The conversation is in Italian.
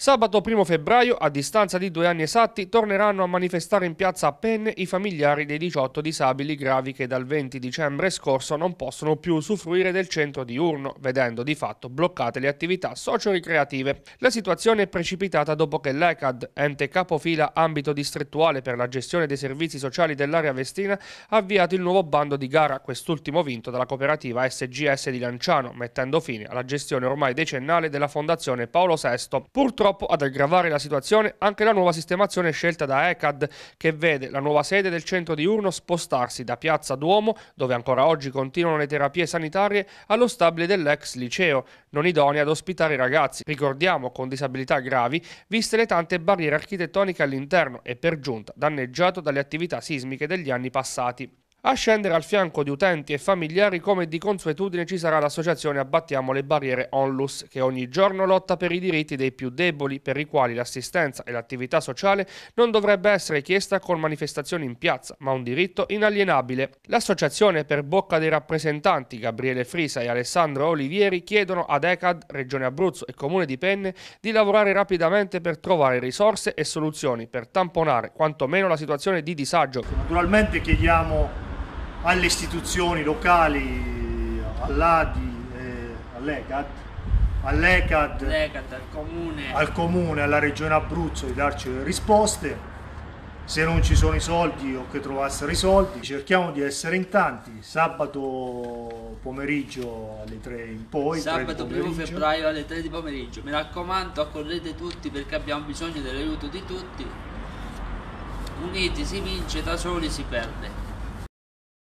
Sabato 1 febbraio, a distanza di due anni esatti, torneranno a manifestare in piazza a Penne i familiari dei 18 disabili gravi che dal 20 dicembre scorso non possono più usufruire del centro diurno, vedendo di fatto bloccate le attività socio-ricreative. La situazione è precipitata dopo che l'ECAD, ente capofila ambito distrettuale per la gestione dei servizi sociali dell'area vestina, ha avviato il nuovo bando di gara, quest'ultimo vinto dalla cooperativa SGS di Lanciano, mettendo fine alla gestione ormai decennale della Fondazione Paolo VI. Purtroppo purtroppo ad aggravare la situazione anche la nuova sistemazione scelta da ECAD, che vede la nuova sede del centro diurno spostarsi da Piazza Duomo, dove ancora oggi continuano le terapie sanitarie, allo stabile dell'ex liceo, non idonea ad ospitare i ragazzi, ricordiamo con disabilità gravi, viste le tante barriere architettoniche all'interno e per giunta danneggiato dalle attività sismiche degli anni passati. A scendere al fianco di utenti e familiari come di consuetudine ci sarà l'associazione Abbattiamo le barriere Onlus che ogni giorno lotta per i diritti dei più deboli per i quali l'assistenza e l'attività sociale non dovrebbe essere chiesta con manifestazioni in piazza ma un diritto inalienabile. L'associazione per bocca dei rappresentanti Gabriele Frisa e Alessandro Olivieri chiedono ad ECAD, Regione Abruzzo e Comune di Penne di lavorare rapidamente per trovare risorse e soluzioni per tamponare quantomeno la situazione di disagio. Naturalmente chiediamo alle istituzioni locali, all'ADI, eh, all'ECAT, all'ECAD, al, comune. al comune, alla regione Abruzzo di darci le risposte. Se non ci sono i soldi o che trovassero i soldi, cerchiamo di essere in tanti. Sabato pomeriggio alle 3 in poi. Sabato 1 febbraio alle 3 di pomeriggio. Mi raccomando, accorrete tutti perché abbiamo bisogno dell'aiuto di tutti. Uniti si vince, da soli si perde.